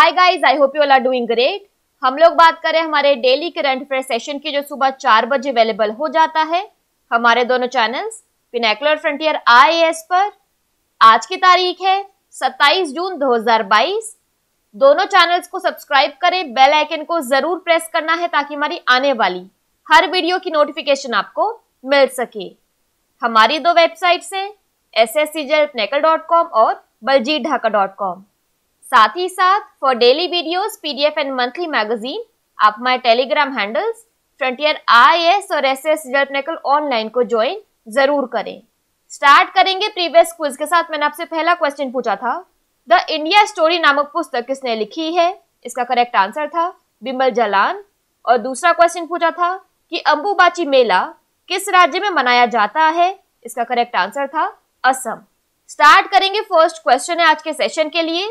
hi guys I hope you all are doing great हम लोग बात करें हमारे डेली करंट अफेयर सेशन की जो सुबह चार बजे अवेलेबल हो जाता है हमारे दोनों चैनल्स पिनेकुलर फ्रंटियर आई पर आज की तारीख है 27 जून 2022 दोनों चैनल्स को सब्सक्राइब करें बेल आइकन को जरूर प्रेस करना है ताकि हमारी आने वाली हर वीडियो की नोटिफिकेशन आपको मिल सके हमारी दो वेबसाइट्स हैं एस एस सी और बलजीत ढाका डॉट कॉम साथ ही साथ for daily videos, PDF and monthly magazine आप हमारे टेलीग्राम हैंडल्स फ्रंटियर आईएएस और एसएस टेक्निकल ऑनलाइन को ज्वाइन जरूर करें स्टार्ट करेंगे प्रीवियस क्विज के साथ मैंने आपसे पहला क्वेश्चन पूछा था द इंडिया स्टोरी नामक पुस्तक किसने लिखी है इसका करेक्ट आंसर था बिमल जलान और दूसरा क्वेश्चन पूछा था कि अंबुबाची मेला किस राज्य में मनाया जाता है इसका करेक्ट आंसर था असम स्टार्ट करेंगे फर्स्ट क्वेश्चन है आज के सेशन के लिए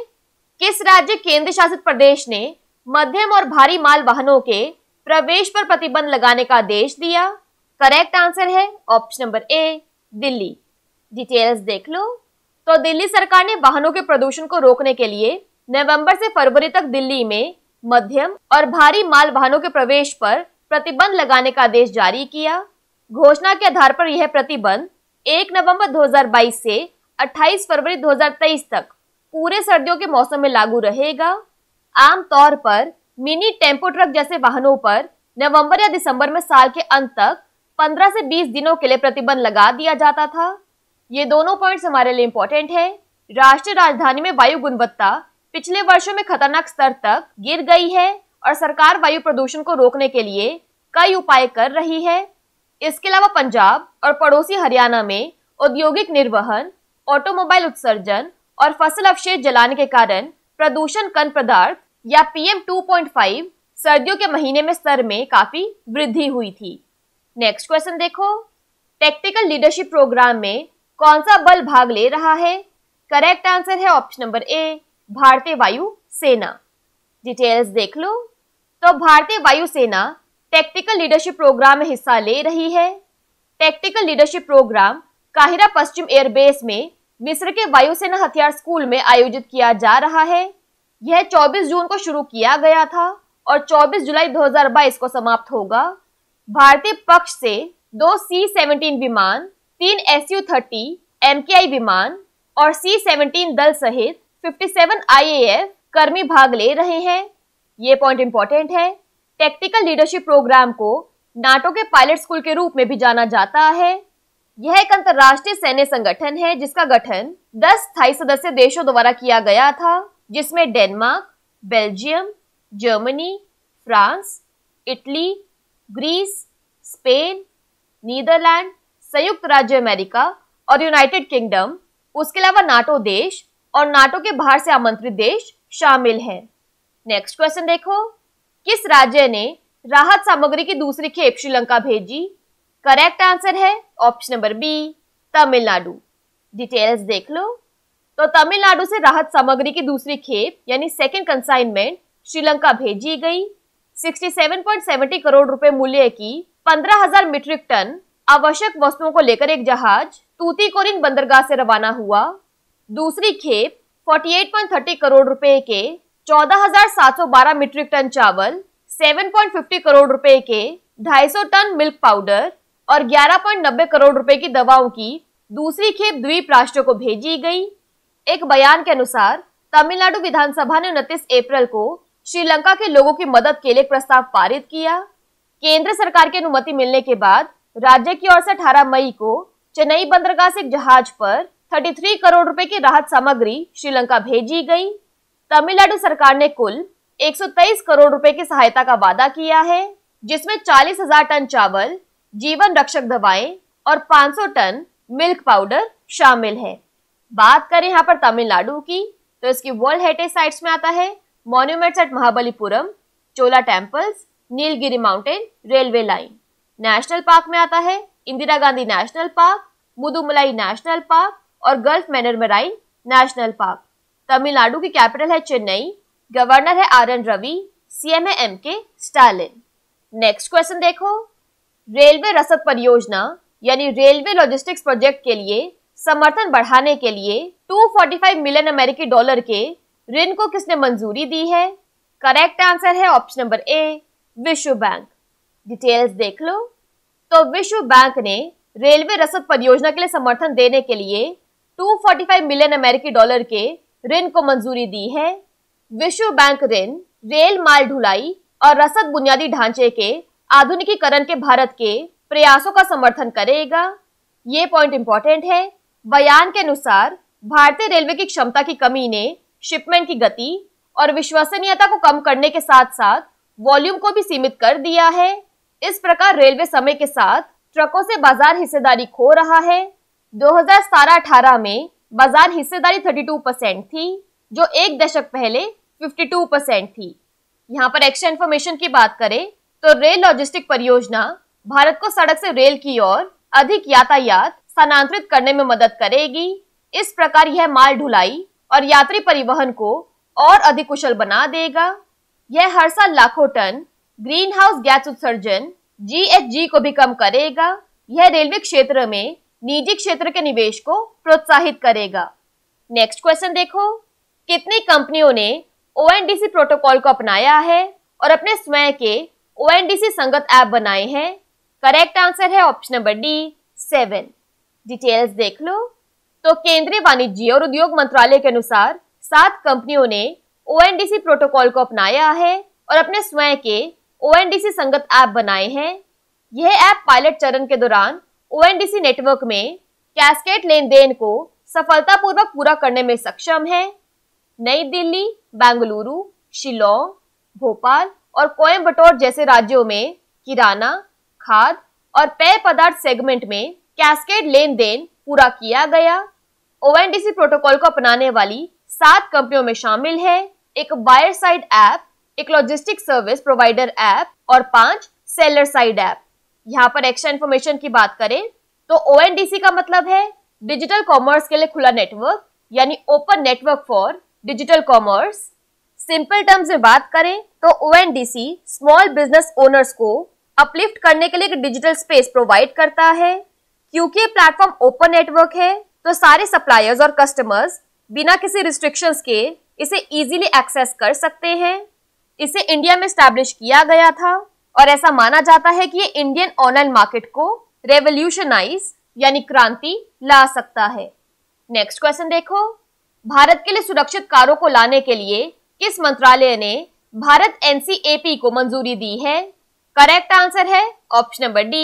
किस राज्य केंद्र शासित प्रदेश ने मध्यम और भारी माल वाहनों के प्रवेश पर प्रतिबंध लगाने का आदेश दिया करेक्ट आंसर है option number A Delhi details देख लो तो दिल्ली सरकार ने वाहनों के प्रदूषण को रोकने के लिए नवंबर से फरवरी तक दिल्ली में मध्यम और भारी माल वाहनों के प्रवेश पर प्रतिबंध लगाने का आदेश जारी किया घोषणा के आधार पर यह प्रतिबंध 1 नवंबर 2022 से 28 फरवरी 2023 तक पूरे सर्दियों के मौसम में लागू रहेगा आमतौर पर मिनी टेम्पो ट्रक जैसे वाहनों पर नवंबर या दिसंबर में साल के अंत तक 15 से 20 दिनों के लिए प्रतिबंध लगा दिया जाता था ये दोनों पॉइंट्स हमारे लिए इंपॉर्टेंट है राष्ट्रीय राजधानी में वायु गुणवत्ता पिछले वर्षों में खतरनाक स्तर तक गिर गई है और सरकार वायु प्रदूषण को रोकने के लिए कई उपाय कर रही है इसके अलावा पंजाब और पड़ोसी हरियाणा में औद्योगिक निर्वहन ऑटोमोबाइल उत्सर्जन और फसल अवशेष जलाने के कारण प्रदूषण कन पदार्थ या पीएम 2.5 सर्दियों के महीने में स्तर में काफी वृद्धि हुई थी नेक्स्ट क्वेश्चन देखो टेक्टिकल लीडरशिप प्रोग्राम में कौन सा बल भाग ले रहा है करेक्ट आंसर है ऑप्शन नंबर ए भारतीय वायु सेना डिटेल्स देख लो तो भारतीय वायु सेना टेक्टिकल लीडरशिप प्रोग्राम में हिस्सा ले रही है टेक्टिकल लीडरशिप प्रोग्राम काहिरा पश्चिम एयरबेस में मिस्र के वायुसेना हथियार स्कूल में आयोजित किया जा रहा है यह 24 जून को शुरू किया गया था और 24 जुलाई 2022 को समाप्त होगा भारतीय पक्ष से दो सी सेवनटीन विमान तीन एस यू थर्टी एम के आई विमान और सी सेवनटीन दल सहित 57 आईएएफ कर्मी भाग ले रहे हैं ये पॉइंट इंपॉर्टेंट है टेक्टिकल लीडरशिप प्रोग्राम को नाटो के पायलट स्कूल के रूप में भी जाना जाता है यह एक अंतर्राष्ट्रीय सैन्य संगठन है जिसका गठन 10 स्थायी सदस्य देशों द्वारा किया गया था जिसमें Denmark Belgium Germany France Italy Greece Spain Netherland संयुक्त राज्य अमेरिका और यूनाइटेड किंगडम उसके अलावा नाटो देश और नाटो के बाहर से आमंत्रित देश शामिल हैं नेक्स्ट क्वेश्चन देखो किस राज्य ने राहत सामग्री की दूसरी खेप श्रीलंका भेजी करेक्ट आंसर है option number B Tamil Nadu details देख लो तो तमिलनाडु से राहत सामग्री की दूसरी खेप यानी सेकेंड कंसाइनमेंट श्रीलंका भेजी गई 67.70 करोड़ रुपए मूल्य की 15,000 मीट्रिक टन आवश्यक वस्तुओं को लेकर एक जहाज तूतीकोरिन बंदरगाह से रवाना हुआ दूसरी खेप 48.30 करोड़ रुपए के 14,712 मीट्रिक टन चावल 7.50 करोड़ रुपए के 250 टन मिल्क पाउडर और 11.90 करोड़ रुपए की दवाओं की दूसरी खेप द्वीप राष्ट्रों को भेजी गई एक बयान के अनुसार तमिलनाडु विधानसभा ने उनतीस अप्रैल को श्रीलंका के लोगों की मदद के लिए प्रस्ताव पारित किया केंद्र सरकार की के अनुमति मिलने के बाद राज्य की ओर से 18 मई को चेन्नई बंदरगाह से एक जहाज पर 33 करोड़ रुपए की राहत सामग्री श्रीलंका भेजी गई तमिलनाडु सरकार ने कुल 123 करोड़ रुपए की सहायता का वादा किया है जिसमें 40,000 टन चावल जीवन रक्षक दवाएं और 500 टन मिल्क पाउडर शामिल है बात करें यहाँ पर तमिलनाडु की तो इसकी वर्ल्ड हेरिटेज साइट्स में आता है monuments at Mahabalipuram Chola temples Nilgiri mountain railway line national park में आता है Indira Gandhi national park Mudumalai national park और gulf Mannar marine national park Tamil Nadu की कैपिटल है चेन्नई गवर्नर है आर एन रवि है M K Stalin next question देखो रेलवे रसद परियोजना यानी रेलवे लॉजिस्टिक्स प्रोजेक्ट के लिए समर्थन बढ़ाने के लिए 245 मिलियन अमेरिकी डॉलर के ऋण को किसने मंजूरी दी है करेक्ट आंसर है ऑप्शन नंबर ए विश्व बैंक डिटेल्स देख लो तो विश्व बैंक ने रेलवे रसद परियोजना के लिए समर्थन देने के लिए 245 मिलियन अमेरिकी डॉलर के ऋण को मंजूरी दी है विश्व बैंक ऋण रेल माल ढुलाई और रसद बुनियादी ढांचे के आधुनिकीकरण के भारत के प्रयासों का समर्थन करेगा ये पॉइंट इंपॉर्टेंट है बयान के अनुसार भारतीय रेलवे की क्षमता की कमी ने शिपमेंट की गति और विश्वसनीयता को कम करने के साथ साथ वॉल्यूम को भी सीमित कर दिया है इस प्रकार रेलवे समय के साथ ट्रकों से बाजार हिस्सेदारी खो रहा है 2017-18 में बाजार हिस्सेदारी 32 परसेंट थी जो एक दशक पहले 52 परसेंट थी यहाँ पर एक्शन इन्फॉर्मेशन की बात करें तो रेल लॉजिस्टिक परियोजना भारत को सड़क से रेल की ओर अधिक यातायात स्थानांतरित करने में मदद करेगी इस प्रकार यह माल ढुलाई और यात्री परिवहन को और अधिक कुशल बना देगा यह हर साल लाखों टन ग्रीन हाउस गैस उत्सर्जन जी को भी कम करेगा यह रेलवे क्षेत्र में निजी क्षेत्र के निवेश को प्रोत्साहित करेगा नेक्स्ट क्वेश्चन देखो कितनी कंपनियों ने ओ प्रोटोकॉल को अपनाया है और अपने स्वयं के ओएनडीसी संगत ऐप बनाए हैं करेक्ट आंसर है option number D seven details देख लो तो केंद्रीय वाणिज्य और उद्योग मंत्रालय के अनुसार सात कंपनियों ने ओएनडीसी प्रोटोकॉल को अपनाया है और अपने स्वयं के ओएनडीसी संगत ऐप बनाए हैं यह ऐप पायलट चरण के दौरान ओएनडीसी नेटवर्क में कैस्केट लेन देन को सफलतापूर्वक पूरा करने में सक्षम है नई दिल्ली बेंगलुरु शिलोंग भोपाल और कोयम्बटोर जैसे राज्यों में किराना खाद और पेय पदार्थ सेगमेंट में कैस्केड लेन देन पूरा किया गया ओएनडीसी प्रोटोकॉल को अपनाने वाली सात कंपनियों में शामिल है एक बायर साइड ऐप एक लॉजिस्टिक सर्विस प्रोवाइडर ऐप और पांच सेलर साइड ऐप यहाँ पर एक्स्ट्रा इन्फॉर्मेशन की बात करें तो ओ का मतलब है डिजिटल कॉमर्स के लिए खुला नेटवर्क यानी open network for digital commerce simple terms में बात करें तो ओ स्मॉल बिजनेस ओनर्स को अपलिफ्ट करने के लिए एक डिजिटल स्पेस प्रोवाइड करता है क्योंकि प्लेटफॉर्म ओपन नेटवर्क है तो सारे सप्लायर्स और कस्टमर्स बिना किसी रिस्ट्रिक्शन के इसे इजीली एक्सेस कर सकते हैं इसे इंडिया में स्टैब्लिश किया गया था और ऐसा माना जाता है कि ये इंडियन ऑनलाइन मार्केट को रेवोल्यूशनाइज यानी क्रांति ला सकता है नेक्स्ट क्वेश्चन देखो भारत के लिए सुरक्षित कारों को लाने के लिए किस मंत्रालय ने भारत एनसीएपी को मंजूरी दी है करेक्ट आंसर है ऑप्शन नंबर डी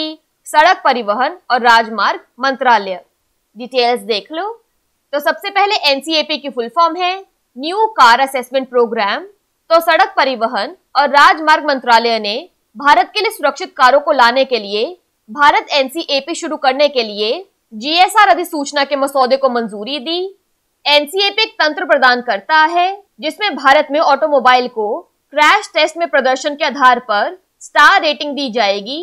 सड़क परिवहन और राजमार्ग मंत्रालय डिटेल्स देख लो तो सबसे पहले एनसीएपी की फुल फॉर्म है न्यू कार असेसमेंट प्रोग्राम तो सड़क परिवहन और राजमार्ग मंत्रालय ने भारत के लिए सुरक्षित कारों को लाने के लिए भारत एनसीएपी शुरू करने के लिए जीएसआर अधिसूचना के मसौदे को मंजूरी दी एनसीएपी एक तंत्र प्रदान करता है जिसमें भारत में ऑटोमोबाइल को क्रैश टेस्ट में प्रदर्शन के आधार पर स्टार रेटिंग दी जाएगी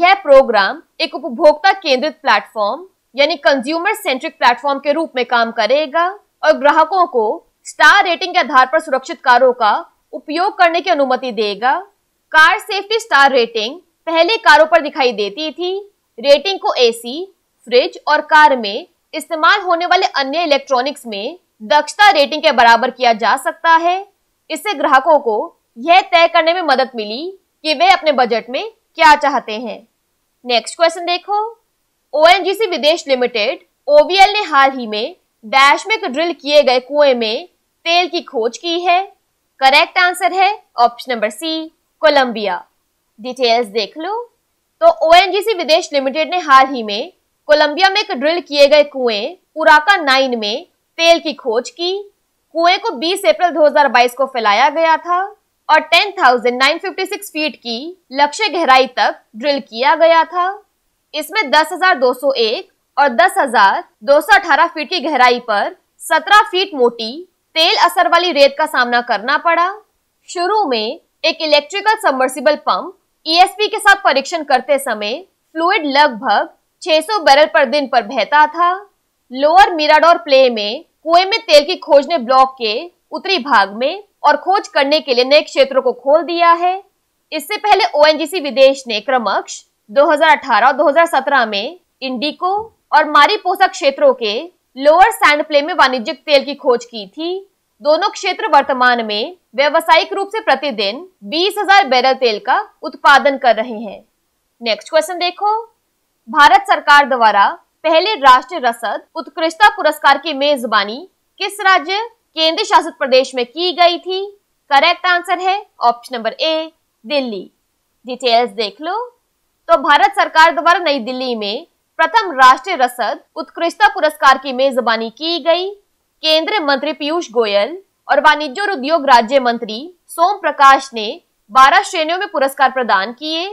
यह प्रोग्राम एक उपभोक्ता केंद्रित प्लेटफॉर्म यानी कंज्यूमर सेंट्रिक प्लेटफॉर्म के रूप में काम करेगा और ग्राहकों को स्टार रेटिंग के आधार पर सुरक्षित कारों का उपयोग करने की अनुमति देगा कार सेफ्टी स्टार रेटिंग पहले कारों पर दिखाई देती थी रेटिंग को एसी, फ्रिज और कार में इस्तेमाल होने वाले अन्य इलेक्ट्रॉनिक्स में दक्षता रेटिंग के बराबर किया जा सकता है इससे ग्राहकों को यह तय करने में मदद मिली कि वे अपने बजट में क्या चाहते हैं नेक्स्ट क्वेश्चन देखो ओ विदेश लिमिटेड ओवीएल ने हाल ही में डैश में ड्रिल किए गए कुएं में तेल की खोज की है करेक्ट आंसर है option number C Colombia details देख लो तो ओ विदेश लिमिटेड ने हाल ही में कोलंबिया में ड्रिल किए गए कुएं पुराका नाइन में तेल की खोज की कुएं को 20 अप्रैल 2022 को फैलाया गया था और 10,956 फीट की लक्ष्य गहराई तक ड्रिल किया गया था इसमें 10,201 और 10,218 फीट की गहराई पर 17 फीट मोटी तेल असर वाली रेत का सामना करना पड़ा शुरू में एक इलेक्ट्रिकल सबमर्सिबल पंप ईएसपी के साथ परीक्षण करते समय फ्लूड लगभग 600 बैरल पर दिन पर बहता था लोअर मिराडोर प्ले में कुएं में तेल की खोज ने ब्लॉक के उत्तरी भाग में और खोज करने के लिए नए क्षेत्रों को खोल दिया है इससे पहले ओ विदेश ने क्रमश 2018 और 2017 में इंडिको और मारीपोसा क्षेत्रों के लोअर सैंड प्ले में वाणिज्यिक तेल की खोज की थी दोनों क्षेत्र वर्तमान में व्यावसायिक रूप से प्रतिदिन 20,000 बैरल तेल का उत्पादन कर रहे हैं नेक्स्ट क्वेश्चन देखो भारत सरकार द्वारा पहले राष्ट्रीय रसद उत्कृष्टता पुरस्कार की मेजबानी किस राज्य केंद्र शासित प्रदेश में की गई थी करेक्ट आंसर है option number A Delhi details देख लो तो भारत सरकार द्वारा नई दिल्ली में प्रथम राष्ट्रीय रसद उत्कृष्टता पुरस्कार की मेजबानी की गई केंद्रीय मंत्री पीयूष गोयल और वाणिज्य और उद्योग राज्य मंत्री सोम प्रकाश ने 12 श्रेणियों में पुरस्कार प्रदान किए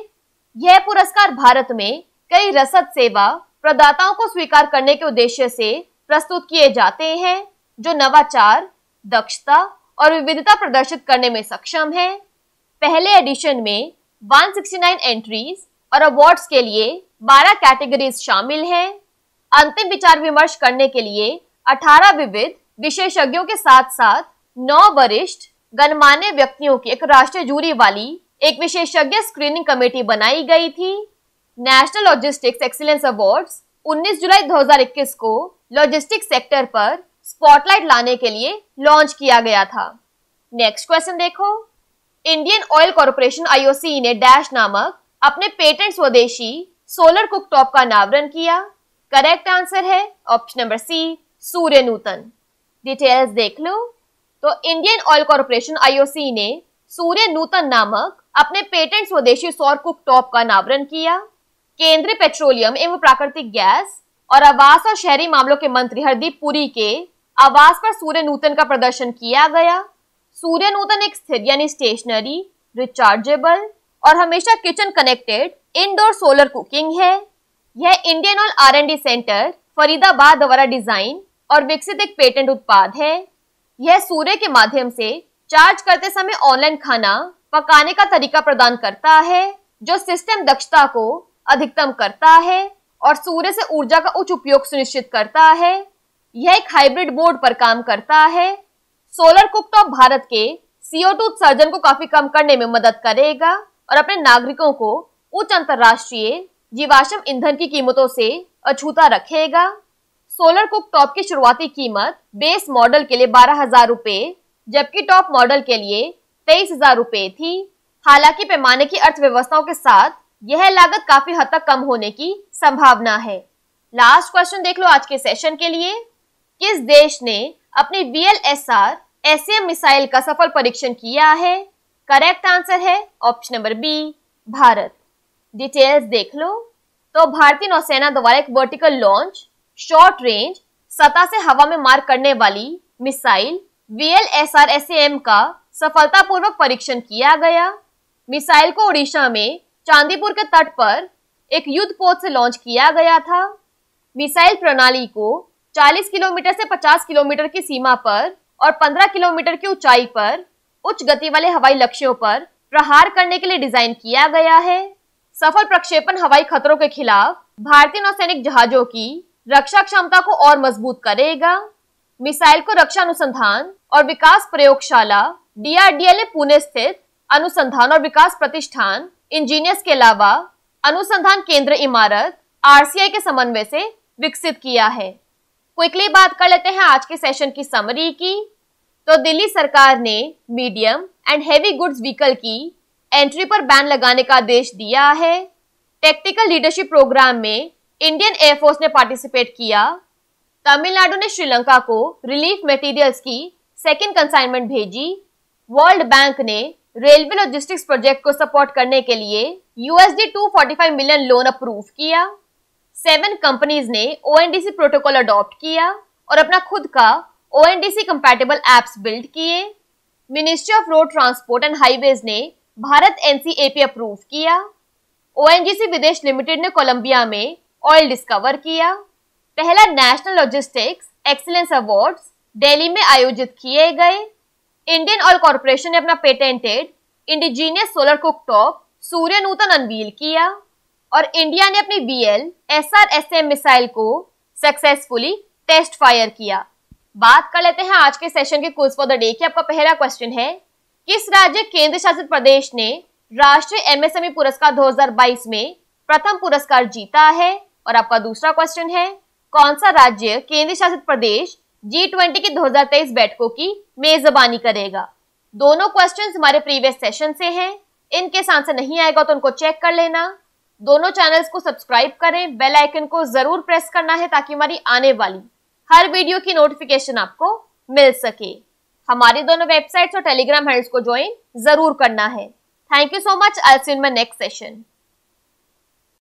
यह पुरस्कार भारत में कई रसद सेवा प्रदाताओं को स्वीकार करने के उद्देश्य से प्रस्तुत किए जाते हैं जो नवाचार दक्षता और विविधता प्रदर्शित करने में सक्षम है पहले एडिशन में 169 एंट्रीज और अवार्ड्स के लिए 12 कैटेगरीज शामिल हैं अंतिम विचार विमर्श करने के लिए 18 विविध विशेषज्ञों के साथ साथ नौ वरिष्ठ गणमान्य व्यक्तियों की एक राष्ट्रीय जूरी वाली एक विशेषज्ञ स्क्रीनिंग कमेटी बनाई गई थी नेशनल लॉजिस्टिक्स एक्सीलेंस अवार्ड्स 19 जुलाई 2021 को लॉजिस्टिक्स सेक्टर पर स्पॉटलाइट लाने के लिए लॉन्च किया गया था नेक्स्ट क्वेश्चन देखो इंडियन ऑयल कॉरपोरेशन आईओसी ने डैश नामक अपने पेटेंट स्वदेशी सोलर कुकटॉप का अनावरण किया करेक्ट आंसर है option number C Surya Nutan details देख लो तो इंडियन ऑयल कॉरपोरेशन आईओसी ने सूर्य नूतन नामक अपने पेटेंट स्वदेशी सौर कुकटॉप का अनावरण किया केंद्रीय पेट्रोलियम एवं प्राकृतिक गैस और आवास और शहरी मामलों के मंत्री हरदीप पुरी के आवास पर सूर्य नूतन का प्रदर्शन किया गया सूर्य नूतन एक स्थिर यानी स्टेशनरी रिचार्जेबल और हमेशा kitchen connected indoor solar cooking है यह Indian Oil R and centre Faridabad द्वारा डिजाइन और विकसित एक पेटेंट उत्पाद है यह सूर्य के माध्यम से चार्ज करते समय ऑनलाइन खाना पकाने का तरीका प्रदान करता है जो सिस्टम दक्षता को अधिकतम करता है और सूर्य से ऊर्जा का उच्च उपयोग सुनिश्चित करता है यह एक हाइब्रिड बोर्ड पर काम करता है सोलर कुकटॉप तो भारत के सीओ टू उत्सर्जन को काफी कम करने में मदद करेगा और अपने नागरिकों को उच्च अंतरराष्ट्रीय जीवाश्म ईंधन की कीमतों से अछूता रखेगा सोलर कुकटॉप की शुरुआती कीमत बेस मॉडल के लिए बारह हजार रूपए जबकि टॉप मॉडल के लिए तेईस हजार रूपए थी हालांकि पैमाने की अर्थव्यवस्थाओं के साथ यह लागत काफी हद तक कम होने की संभावना है लास्ट क्वेश्चन देख लो आज के सेशन के लिए किस देश ने अपनी B L S R S M missile का सफल परीक्षण किया है करेक्ट आंसर है option number B Bharat details देख लो तो भारतीय नौसेना द्वारा एक वर्टिकल लॉन्च शॉर्ट रेंज सतह से हवा में मार करने वाली मिसाइल एस एम का सफलतापूर्वक परीक्षण किया गया मिसाइल को ओडिशा में चांदीपुर के तट पर एक युद्ध पोत से लॉन्च किया गया था मिसाइल प्रणाली को 40 किलोमीटर से 50 किलोमीटर की सीमा पर और 15 किलोमीटर की ऊंचाई पर उच्च गति वाले हवाई लक्ष्यों पर प्रहार करने के लिए डिजाइन किया गया है सफल प्रक्षेपण हवाई खतरों के खिलाफ भारतीय नौसैनिक जहाजों की रक्षा क्षमता को और मजबूत करेगा मिसाइल को रक्षा अनुसंधान और विकास प्रयोगशाला डीआरडीएल पुणे स्थित अनुसंधान और विकास प्रतिष्ठान इंजीनियर्स के अलावा अनुसंधान केंद्र इमारत आरसीआई के समन्वय से विकसित किया है क्विकली बात कर लेते हैं आज के सेशन की समरी की तो दिल्ली सरकार ने medium and heavy goods vehicle की एंट्री पर बैन लगाने का आदेश दिया है टेक्टिकल लीडरशिप प्रोग्राम में इंडियन एयरफोर्स ने पार्टिसिपेट किया तमिलनाडु ने श्रीलंका को रिलीफ मटेरियल्स की सेकेंड कंसाइनमेंट भेजी वर्ल्ड बैंक ने रेलवे लॉजिस्टिक्स प्रोजेक्ट को सपोर्ट करने के लिए यूएसडी 245 मिलियन लोन अप्रूव किया सेवन कंपनीज ने ओ प्रोटोकॉल अडॉप्ट किया और अपना खुद का ओ ओएनडीसी कंपैटिबल एप्स बिल्ड किए ministry of road transport and highways ने भारत एनसीएपी अप्रूव किया ओ विदेश लिमिटेड ने कोलंबिया में ऑयल डिस्कवर किया पहला national logistics excellence awards Delhi में आयोजित किए गए इंडियन ऑयल कॉरपोरेशन ने अपना patented indigenous solar cooktop Surya Nutan unveil किया और इंडिया ने अपनी B L S R S M missile को सक्सेसफुली टेस्ट फायर किया बात कर लेते हैं आज के सेशन के क्विज फॉर द डे की आपका पहला क्वेश्चन है किस राज्य केंद्र शासित प्रदेश ने राष्ट्रीय एमएसएमई e पुरस्कार 2022 में प्रथम पुरस्कार जीता है और आपका दूसरा क्वेश्चन है कौन सा राज्य केंद्र शासित प्रदेश जी ट्वेंटी की 2023 बैठकों की मेजबानी करेगा दोनों क्वेश्चन हमारे प्रीवियस सेशन से हैं साथ से नहीं आएगा तो उनको चेक कर लेना दोनों चैनल्स को सब्सक्राइब करें बेल आइकन को जरूर प्रेस करना है ताकि हमारी आने वाली हर वीडियो की नोटिफिकेशन आपको मिल सके हमारी दोनों वेबसाइट्स और टेलीग्राम हैंडल्स को ज्वाइन जरूर करना है thank you so much I see in my next session